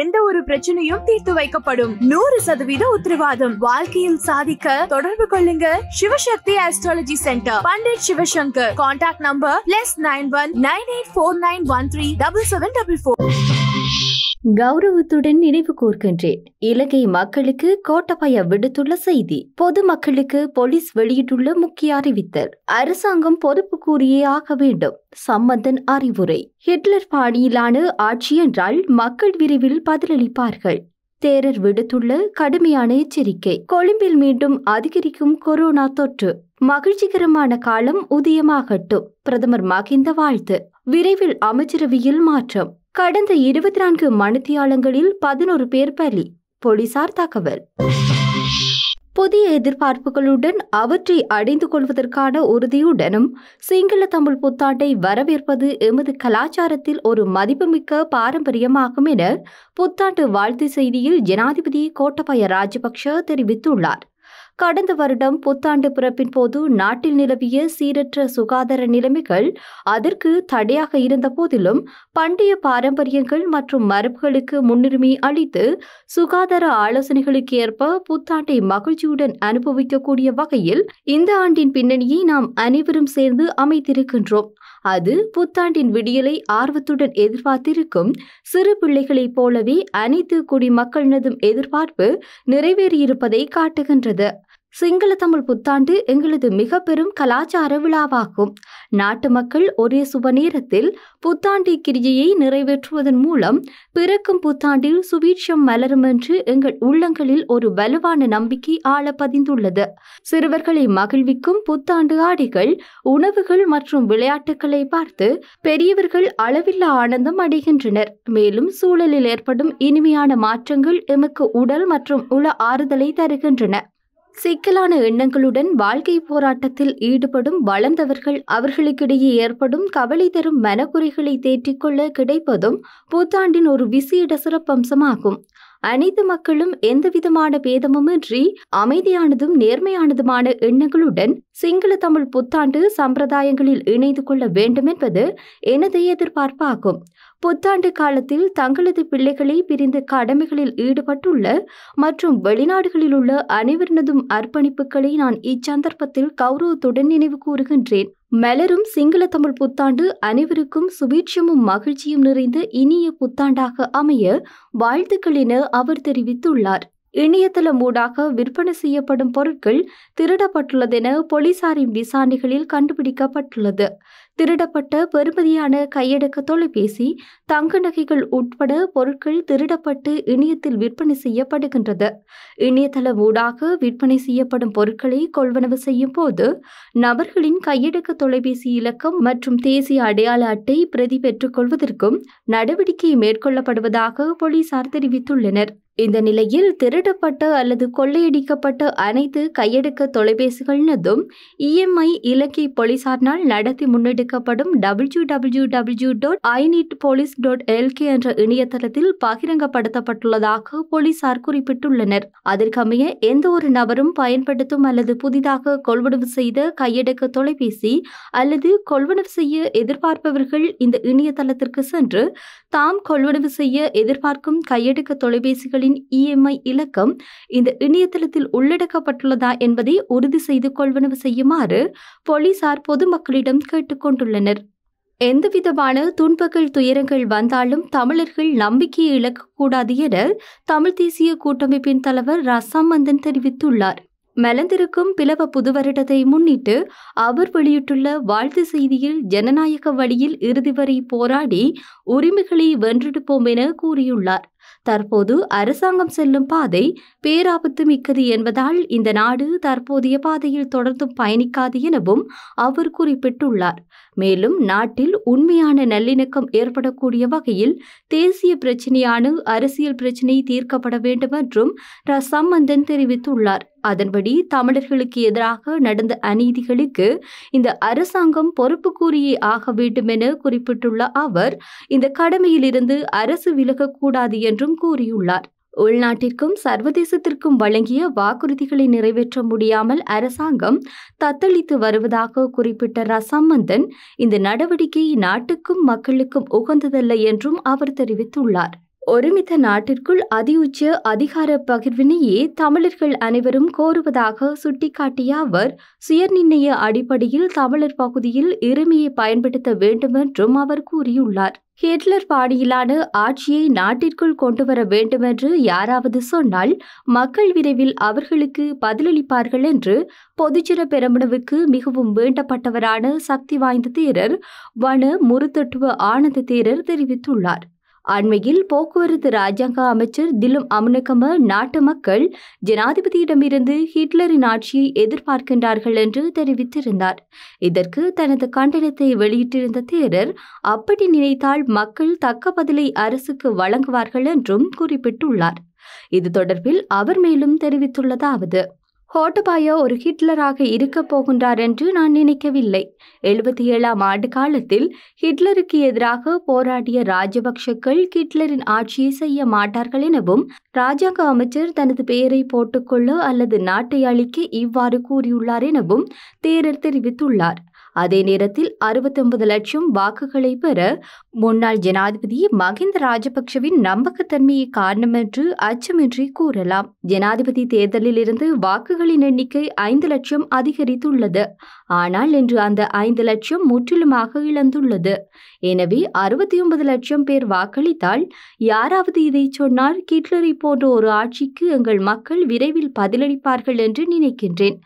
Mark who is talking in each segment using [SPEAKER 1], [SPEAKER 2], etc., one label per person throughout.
[SPEAKER 1] எந்த ஒரு பிரச்சனையும் தீர்த்து வைக்கப்படும் நூறு சதவீத உத்தரவாதம் வாழ்க்கையில் சாதிக்க தொடர்பு கொள்ளுங்க Shivashakti astrology centre Pandit Shivashankar contact number plus nine one nine eight four nine one three double seven double four கௌரவத்துடன் நினைவு கூர்கின்றேன் இலங்கை மக்களுக்கு கோட்டபய விடுத்துள்ள செய்தி பொது மக்களுக்கு போலீஸ் வெளியிட்டுள்ள முக்கிய அறிவித்தல் அரசாங்கம் பொறுப்பு கூறியே ஆக வேண்டும் சம்பந்தன் அறிவுரை ஹிட்லர் பாணியிலான ஆட்சி என்றால் மக்கள் விரைவில் பதிலளிப்பார்கள் தேரர் விடுத்துள்ள கடுமையான எச்சரிக்கை கொழும்பில் மீண்டும் அதிகரிக்கும் கொரோனா தொற்று மகிழ்ச்சிகரமான காலம் உதயமாகட்டும் பிரதமர் மகிந்த வாழ்த்து விரைவில் அமைச்சரவையில் மாற்றம் கடந்த இருபத்தி நான்கு மனுத்தியாளங்களில் பதினோரு பேர் பலி போலீசார் தகவல் புதிய எதிர்பார்ப்புகளுடன் அவற்றை அடைந்து கொள்வதற்கான உறுதியுடனும் சிங்கள தமிழ் புத்தாண்டை வரவேற்பது எமது கலாச்சாரத்தில் ஒரு மதிப்புமிக்க பாரம்பரியமாகும் என புத்தாண்டு வாழ்த்து செய்தியில் ஜனாதிபதி கோட்டபய ராஜபக்ஷ தெரிவித்துள்ளார் கடந்த வருடம் புத்தாண்டு பிறப்பின் போது நாட்டில் நிலவிய சீரற்ற சுகாதார நிலைமைகள் அதற்கு தடையாக இருந்த போதிலும் பண்டைய பாரம்பரியங்கள் மற்றும் மரபுகளுக்கு முன்னுரிமை அளித்து சுகாதார ஆலோசனைகளுக்கு ஏற்ப புத்தாண்டை மகிழ்ச்சியுடன் அனுபவிக்கக்கூடிய வகையில் இந்த ஆண்டின் பின்னணியை நாம் அனைவரும் சேர்ந்து அமைத்திருக்கின்றோம் அது புத்தாண்டின் விடியலை ஆர்வத்துடன் எதிர்பார்த்திருக்கும் சிறு பிள்ளைகளைப் போலவே அனைத்து குடிமக்களினதும் எதிர்பார்ப்பு நிறைவேறியிருப்பதை காட்டுகின்றது சிங்கள தமிழ் புத்தாண்டு எங்களது மிக பெரும் கலாச்சார விழாவாகும் நாட்டு மக்கள் ஒரே சுப நேரத்தில் புத்தாண்டு கிரியை நிறைவேற்றுவதன் மூலம் பிறக்கும் புத்தாண்டில் சுபீட்சம் மலரும் என்று எங்கள் உள்ளங்களில் ஒரு வலுவான நம்பிக்கை ஆழ பதிந்துள்ளது சிறுவர்களை மகிழ்விக்கும் புத்தாண்டு ஆடைகள் உணவுகள் மற்றும் விளையாட்டுகளை பார்த்து பெரியவர்கள் அளவில்லா ஆனந்தம் அடைகின்றனர் மேலும் சூழலில் ஏற்படும் இனிமையான மாற்றங்கள் எமக்கு உடல் மற்றும் உள ஆறுதலை தருகின்றன சிக்கலான எண்ணங்களுடன் வாழ்க்கை போராட்டத்தில் ஈடுபடும் வளர்ந்தவர்கள் அவர்களுக்கிடையே ஏற்படும் கவலை தரும் மனக்குறைகளை தேற்றிக்கொள்ள கிடைப்பதும் புத்தாண்டின் ஒரு விசேட சிறப்பம்சமாகும் அனைத்து மக்களும் எந்தவிதமான பேதமுமின்றி அமைதியானதும் நேர்மையானதுமான எண்ணங்களுடன் சிங்கள தமிழ் புத்தாண்டு சம்பிரதாயங்களில் இணைந்து கொள்ள வேண்டும் என்பது எனது எதிர்பார்ப்பாகும் புத்தாண்டு காலத்தில் தங்களது பிள்ளைகளை பிரிந்த கடமைகளில் ஈடுபட்டுள்ள மற்றும் வெளிநாடுகளில் உள்ள அனைவரினதும் அர்ப்பணிப்புகளை நான் இச்சந்தர்ப்பத்தில் கௌரவத்துடன் நினைவு கூறுகின்றேன் மலரும் சிங்கள தமிழ் புத்தாண்டு அனைவருக்கும் சுபீட்சமும் மகிழ்ச்சியும் நிறைந்த இனிய புத்தாண்டாக அமைய வாழ்த்துக்கள் என அவர் தெரிவித்துள்ளார் இணையதளம் ஊடாக விற்பனை செய்யப்படும் பொருட்கள் திருடப்பட்டுள்ளதென போலீசாரின் விசாரணைகளில் கண்டுபிடிக்கப்பட்டுள்ளது திருடப்பட்ட பெறுமதியான கையடக்க தொலைபேசி தங்க நகைகள் உட்பட பொருட்கள் திருடப்பட்டு இணையத்தில் விற்பனை செய்யப்படுகின்றது இணையதளம் ஊடாக விற்பனை செய்யப்படும் பொருட்களை கொள்வனவு செய்யும் போது நபர்களின் கையடக்க தொலைபேசி இலக்கம் மற்றும் தேசிய அடையாள அட்டை பிரதி பெற்றுக்கொள்வதற்கும் நடவடிக்கை மேற்கொள்ளப்படுவதாக போலீசார் தெரிவித்துள்ளனர் இந்த நிலையில் திருடப்பட்ட அல்லது கொள்ளையடிக்கப்பட்ட அனைத்து கையெடுக்க தொலைபேசிகளினதும் இஎம்ஐ இலக்கை போலீசாரினால் நடத்தி முன்னெடுக்கப்படும் W W W dot I need police dot LK என்ற இணையதளத்தில் பகிரங்கப்படுத்தப்பட்டுள்ளதாக போலீசார் குறிப்பிட்டுள்ளனர் அதற்கமைய எந்த ஒரு நபரும் பயன்படுத்தும் அல்லது புதிதாக கொள்வனவு செய்த கையெடுக்க தொலைபேசி அல்லது கொள்வனவு செய்ய எதிர்பார்ப்பவர்கள் இந்த இணையதளத்திற்கு சென்று தாம் கொள்வனவு செய்ய எதிர்பார்க்கும் கையடக்க தொலைபேசிகளின் இஎம்ஐ இலக்கம் இந்த இணையதளத்தில் உள்ளடக்கப்பட்டுள்ளதா என்பதை உறுதி செய்து கொள்வனவு செய்யுமாறு போலீசார் பொதுமக்களிடம் கேட்டுக்கொண்டுள்ளனர் எந்தவிதமான துன்பங்கள் துயரங்கள் வந்தாலும் தமிழர்கள் நம்பிக்கையை இழக்கக்கூடாது என தமிழ் தேசிய கூட்டமைப்பின் தலைவர் ரசாமந்தன் தெரிவித்துள்ளார் மலர்ந்திருக்கும் பிளவ புது வருடத்தை முன்னிட்டு அவர் வெளியிட்டுள்ள வாழ்த்து செய்தியில் ஜனநாயக வழியில் இறுதி வரை போராடி உரிமைகளை வென்றெடுப்போம் என கூறியுள்ளார் தற்போது அரசாங்கம் செல்லும் பாதை பேராபத்து மிக்கது என்பதால் இந்த நாடு தற்போதைய பாதையில் தொடர்ந்தும் பயணிக்காது எனவும் அவர் குறிப்பிட்டுள்ளார் மேலும் நாட்டில் உண்மையான நல்லிணக்கம் ஏற்படக்கூடிய வகையில் தேசிய பிரச்சினையான அரசியல் பிரச்சினை தீர்க்கப்பட வேண்டும் என்றும் ர சம்பந்தன் தெரிவித்துள்ளார் அதன்படி தமிழர்களுக்கு எதிராக நடந்த அநீதிகளுக்கு இந்த அரசாங்கம் பொறுப்பு கூறியே ஆக வேண்டும் என குறிப்பிட்டுள்ள அவர் இந்த கடமையிலிருந்து அரசு விலகக்கூடாது என்றும் கூறியுள்ளார் உள்நாட்டிற்கும் சர்வதேசத்திற்கும் வழங்கிய வாக்குறுதிகளை நிறைவேற்ற முடியாமல் அரசாங்கம் தத்தளித்து வருவதாக குறிப்பிட்ட ரசம்மந்தன் இந்த நடவடிக்கை நாட்டுக்கும் மக்களுக்கும் உகந்ததல்ல என்றும் அவர் தெரிவித்துள்ளார் ஒருமித்த நாட்டிற்குள் அதி உச்ச அதிகார பகிர்வினையே தமிழர்கள் அனைவரும் கோருவதாக சுட்டிக்காட்டிய அவர் சுயநிர்ணய அடிப்படையில் தமிழர் பகுதியில் இருமையை பயன்படுத்த வேண்டும் என்றும் அவர் கூறியுள்ளார் ஹிட்லர் பாணியிலான ஆட்சியை நாட்டிற்குள் கொண்டு வர வேண்டுமென்று யாராவது சொன்னால் மக்கள் விரைவில் அவர்களுக்கு பதிலளிப்பார்கள் என்று பொதுஜன பெரம்புணவுக்கு மிகவும் வேண்டப்பட்டவரான சக்தி வாய்ந்த தேரர் வன முருத்தொட்டுவ ஆனந்த தேரர் தெரிவித்துள்ளார் அண்மையில் போக்குவரத்து ராஜாங்க அமைச்சர் திலும் அமுனகம நாட்டு மக்கள் ஜனாதிபதியிடமிருந்து ஹிட்லரின் ஆட்சியை எதிர்பார்க்கின்றார்கள் என்று தெரிவித்திருந்தார் இதற்கு தனது கண்டனத்தை வெளியிட்டிருந்த தேரர் அப்படி நினைத்தால் மக்கள் தக்க பதிலை அரசுக்கு வழங்குவார்கள் என்றும் குறிப்பிட்டுள்ளார் இது தொடர்பில் அவர் மேலும் தெரிவித்துள்ளதாவது ஹோட்டபாயோ ஒரு ஹிட்லராக இருக்கப் போகின்றார் என்று நான் நினைக்கவில்லை எழுபத்தி ஏழாம் ஆண்டு காலத்தில் ஹிட்லருக்கு எதிராக போராடிய ராஜபக்ஷக்கள் ஹிட்லரின் ஆட்சியை செய்ய மாட்டார்கள் எனவும் ராஜாங்க அமைச்சர் தனது பெயரை போட்டுக்கொள்ள அல்லது நாட்டை அழிக்க இவ்வாறு கூறியுள்ளார் எனவும் தேரர் தெரிவித்துள்ளார் அதே நேரத்தில் அறுபத்தொன்பது லட்சம் வாக்குகளை பெற முன்னாள் ஜனாதிபதி மஹிந்த ராஜபக்சவின் நம்பகத்தன்மையை காரணம் என்று அச்சமின்றி கூறலாம் ஜனாதிபதி தேர்தலில் இருந்து வாக்குகளின் எண்ணிக்கை ஐந்து லட்சம் அதிகரித்துள்ளது ஆனால் இன்று அந்த ஐந்து லட்சம் முற்றிலுமாக இழந்துள்ளது எனவே அறுபத்தி ஒன்பது லட்சம் பேர் வாக்களித்தால் யாராவது இதை சொன்னால் ஹிட்லரை போன்ற ஒரு ஆட்சிக்கு எங்கள் மக்கள் விரைவில் பதிலளிப்பார்கள் என்று நினைக்கின்றேன்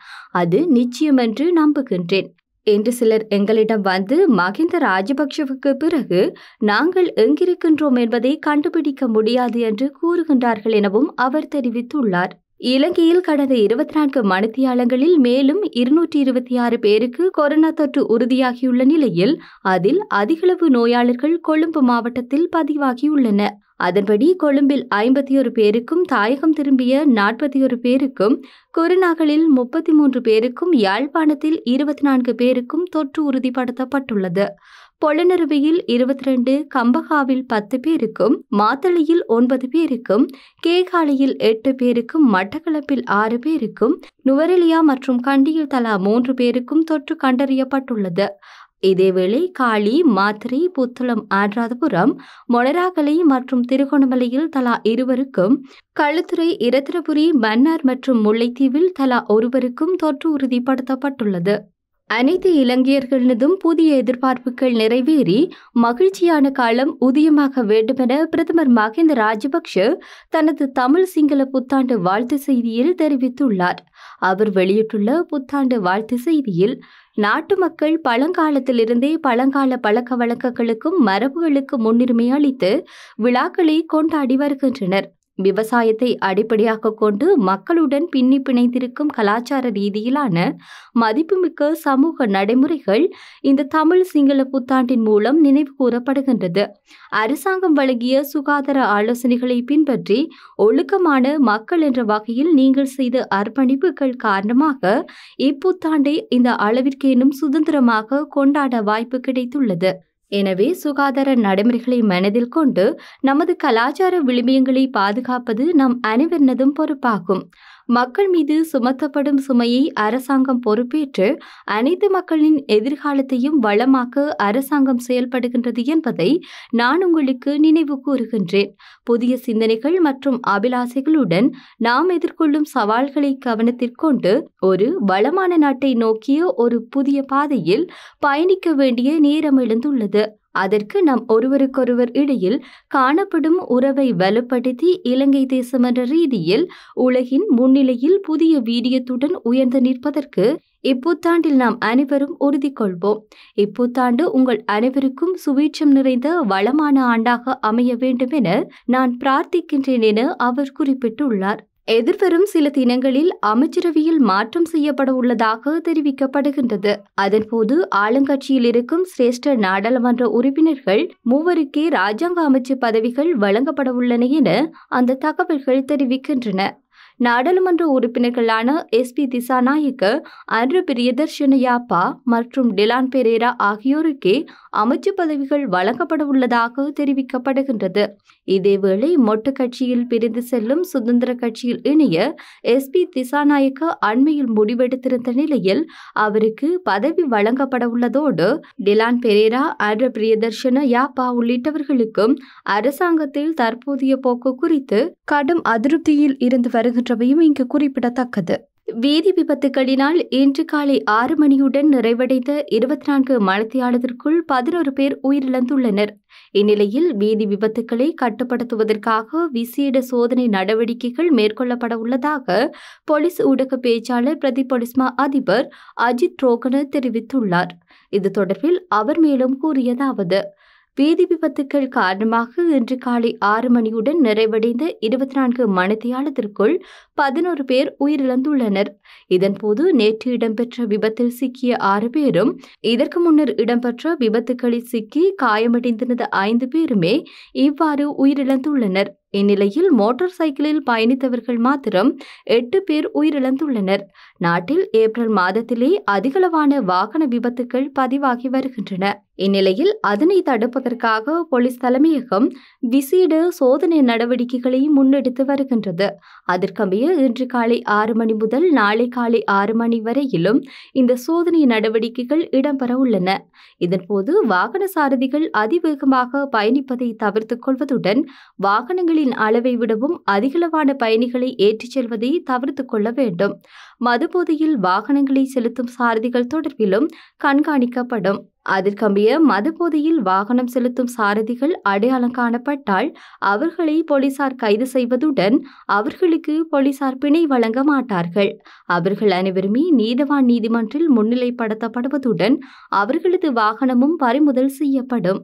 [SPEAKER 1] அது நிச்சயம் என்று நம்புகின்றேன் என்று சிலர் எங்களிடம் வந்து மகிந்த ராஜபக்ஷவுக்கு பிறகு நாங்கள் எங்கிருக்கின்றோம் என்பதை கண்டுபிடிக்க முடியாது என்று கூறுகின்றார்கள் எனவும் அவர் தெரிவித்துள்ளார் இலங்கையில் கடந்த இருபத்தி நான்கு மணித்தியாலங்களில் மேலும் இருநூற்றி இருபத்தி ஆறு பேருக்கு கொரோனா தொற்று உறுதியாகியுள்ள நிலையில் அதில் அதிகளவு நோயாளர்கள் கொழும்பு மாவட்டத்தில் பதிவாகியுள்ளன அதன்படி கொழும்பில் ஐம்பத்தி ஒரு பேருக்கும் தாயகம் திரும்பிய நாற்பத்தி ஒரு பேருக்கும் குருநாகலில் முப்பத்தி மூன்று பேருக்கும் யாழ்ப்பாணத்தில் இருபத்தி நான்கு பேருக்கும் தொற்று உறுதிப்படுத்தப்பட்டுள்ளது பொலனருவியில் இருபத்தி ரெண்டு கம்பகாவில் பத்து பேருக்கும் மாத்தளையில் ஒன்பது பேருக்கும் கேகாலையில் எட்டு பேருக்கும் மட்டக்களப்பில் ஆறு பேருக்கும் நுவரெலியா மற்றும் கண்டியில் தலா மூன்று பேருக்கும் தொற்று கண்டறியப்பட்டுள்ளது இதேவேளை காளி மாத்திரை புத்தளம் ஆன்றாதபுரம் மொனராகலை மற்றும் திருகோணமலையில் தலா இருவருக்கும் களுத்துறை இரத்திரபுரி மன்னார் மற்றும் முல்லைத்தீவில் தலா ஒருவருக்கும் தொற்று உறுதிப்படுத்தப்பட்டுள்ளது அனைத்து இலங்கையர்களதும் புதிய எதிர்பார்ப்புகள் நிறைவேறி மகிழ்ச்சியான காலம் உதயமாக வேண்டுமென பிரதமர் மஹிந்த ராஜபக்ஷ தனது தமிழ் சிங்கள புத்தாண்டு வாழ்த்து செய்தியில் தெரிவித்துள்ளார் அவர் வெளியிட்டுள்ள புத்தாண்டு வாழ்த்து செய்தியில் நாட்டு மக்கள் பழங்காலத்திலிருந்தே பழங்கால பழக்க வழக்கங்களுக்கும் மரபுகளுக்கு முன்னுரிமை அளித்து விழாக்களை கொண்டாடி வருகின்றனர் விவசாயத்தை அடிப்படையாக கொண்டு மக்களுடன் பின்னி பிணைந்திருக்கும் கலாச்சார ரீதியிலான மதிப்புமிக்க சமூக நடைமுறைகள் இந்த தமிழ் சிங்கள புத்தாண்டின் மூலம் நினைவு கூறப்படுகின்றது அரசாங்கம் வழங்கிய சுகாதார ஆலோசனைகளை பின்பற்றி ஒழுக்கமான மக்கள் என்ற வகையில் நீங்கள் செய்த அர்ப்பணிப்புகள் காரணமாக இப்புத்தாண்டை இந்த அளவிற்கேனும் சுதந்திரமாக கொண்டாட வாய்ப்பு கிடைத்துள்ளது எனவே சுகாதார நடைமுறைகளை மனதில் கொண்டு நமது கலாச்சார விளிமியங்களை பாதுகாப்பது நம் அனைவரினதும் பொறுப்பாகும் மக்கள் மீது சுமத்தப்படும் சுமையை அரசாங்கம் பொறுப்பேற்று அனைத்து மக்களின் எதிர்காலத்தையும் வளமாக்க அரசாங்கம் செயல்படுகின்றது என்பதை நான் உங்களுக்கு நினைவு கூறுகின்றேன் புதிய சிந்தனைகள் மற்றும் அபிலாசைகளுடன் நாம் எதிர்கொள்ளும் சவால்களை கவனத்திற்கொண்டு ஒரு வளமான நாட்டை நோக்கிய ஒரு புதிய பாதையில் பயணிக்க வேண்டிய நேரம் எழுந்துள்ளது அதற்கு நாம் ஒருவருக்கொருவர் இடையில் காணப்படும் உறவை வலுப்படுத்தி இலங்கை தேசமன்ற ரீதியில் உலகின் முன்னிலையில் புதிய வீரியத்துடன் உயர்ந்து நிற்பதற்கு இப்புத்தாண்டில் நாம் அனைவரும் உறுதி கொள்வோம் இப்புத்தாண்டு உங்கள் அனைவருக்கும் சுவீட்சம் நிறைந்த வளமான ஆண்டாக அமைய வேண்டும் என நான் பிரார்த்திக்கின்றேன் என அவர் குறிப்பிட்டுள்ளார் எதிர்வரும் சில தினங்களில் அமைச்சரவையில் மாற்றம் செய்யப்பட உள்ளதாக தெரிவிக்கப்படுகின்றது அதன்போது ஆளுங்கட்சியில் இருக்கும் சிரேஷ்ட நாடாளுமன்ற உறுப்பினர்கள் மூவருக்கே ராஜாங்க அமைச்சு பதவிகள் வழங்கப்பட உள்ளன என அந்த தகவல்கள் தெரிவிக்கின்றன நாடாளுமன்ற உறுப்பினர்களான எஸ் பி திசாநாயக்க அன்று பிரியதர்ஷன யாப்பா மற்றும் டிலான் பெரேரா ஆகியோருக்கே அமைச்சு பதவிகள் வழங்கப்பட உள்ளதாக தெரிவிக்கப்படுகின்றது இதேவேளை மொட்டு கட்சியில் பிரிந்து செல்லும் சுதந்திர கட்சியில் இணைய எஸ் பி திசாநாயக்க அண்மையில் முடிவெடுத்திருந்த நிலையில் அவருக்கு பதவி வழங்கப்பட உள்ளதோடு டிலான் பெரேரா ஆண்ட்ர பிரியதர்ஷன யாப்பா உள்ளிட்டவர்களுக்கும் அரசாங்கத்தில் தற்போதைய போக்கு குறித்து கடும் அதிருப்தியில் இருந்து வருகின்றவையும் இங்கு குறிப்பிடத்தக்கது வீதி விபத்துக்களினால் இன்று காலை ஆறு மணியுடன் நிறைவடைந்த இருபத்தி நான்கு மலத்தியாளத்திற்குள் பதினோரு பேர் உயிரிழந்துள்ளனர் இந்நிலையில் வீதி விபத்துக்களை கட்டுப்படுத்துவதற்காக விசேட சோதனை நடவடிக்கைகள் மேற்கொள்ளப்பட உள்ளதாக போலீஸ் ஊடக பேச்சாளர் பிரதி பொலிஸ்மா அதிபர் அஜித் ரோகன தெரிவித்துள்ளார் இது தொடர்பில் அவர் மேலும் கூறியதாவது வீதி விபத்துக்கள் காரணமாக இன்று காலை ஆறு மணியுடன் நிறைவடைந்த இருபத்தி நான்கு மனதியாளத்திற்குள் பதினோரு பேர் உயிரிழந்துள்ளனர் இதன்போது நேற்று இடம்பெற்ற விபத்தில் சிக்கிய ஆறு பேரும் இதற்கு முன்னர் இடம்பெற்ற விபத்துக்களில் சிக்கி காயமடைந்திருந்த ஐந்து பேருமே இவ்வாறு உயிரிழந்துள்ளனர் இந்நிலையில் மோட்டார் சைக்கிளில் பயணித்தவர்கள் மாத்திரம் எட்டு பேர் உயிரிழந்துள்ளனர் நாட்டில் ஏப்ரல் மாதத்திலே அதிகளவான வாகன விபத்துக்கள் பதிவாகி வருகின்றன இந்நிலையில் அதனை தடுப்பதற்காக போலீஸ் தலைமையகம் விசேட சோதனை நடவடிக்கைகளை முன்னெடுத்து வருகின்றது அதற்கமைய இன்று காலை ஆறு மணி முதல் நாளை காலை ஆறு மணி வரையிலும் இந்த சோதனை நடவடிக்கைகள் இடம்பெற உள்ளன இதன்போது வாகன சாரதிகள் அதிவேகமாக பயணிப்பதை தவிர்த்துக் கொள்வதுடன் வாகனங்களில் பயணிகளின் அளவை விடவும் அதிகளவான பயணிகளை ஏற்றிச் செல்வதை தவிர்த்துக் கொள்ள வேண்டும் மதுபோதையில் வாகனங்களை செலுத்தும் சாரதிகள் தொடர்பிலும் கண்காணிக்கப்படும் அதற்கமைய மதுபோதையில் வாகனம் செலுத்தும் சாரதிகள் அடையாளம் காணப்பட்டால் அவர்களை போலீசார் கைது செய்வதுடன் அவர்களுக்கு போலீசார் பிணை வழங்க மாட்டார்கள் அவர்கள் அனைவருமே நீதவான் நீதிமன்றில் முன்னிலைப்படுத்தப்படுவதுடன் அவர்களது வாகனமும் பறிமுதல் செய்யப்படும்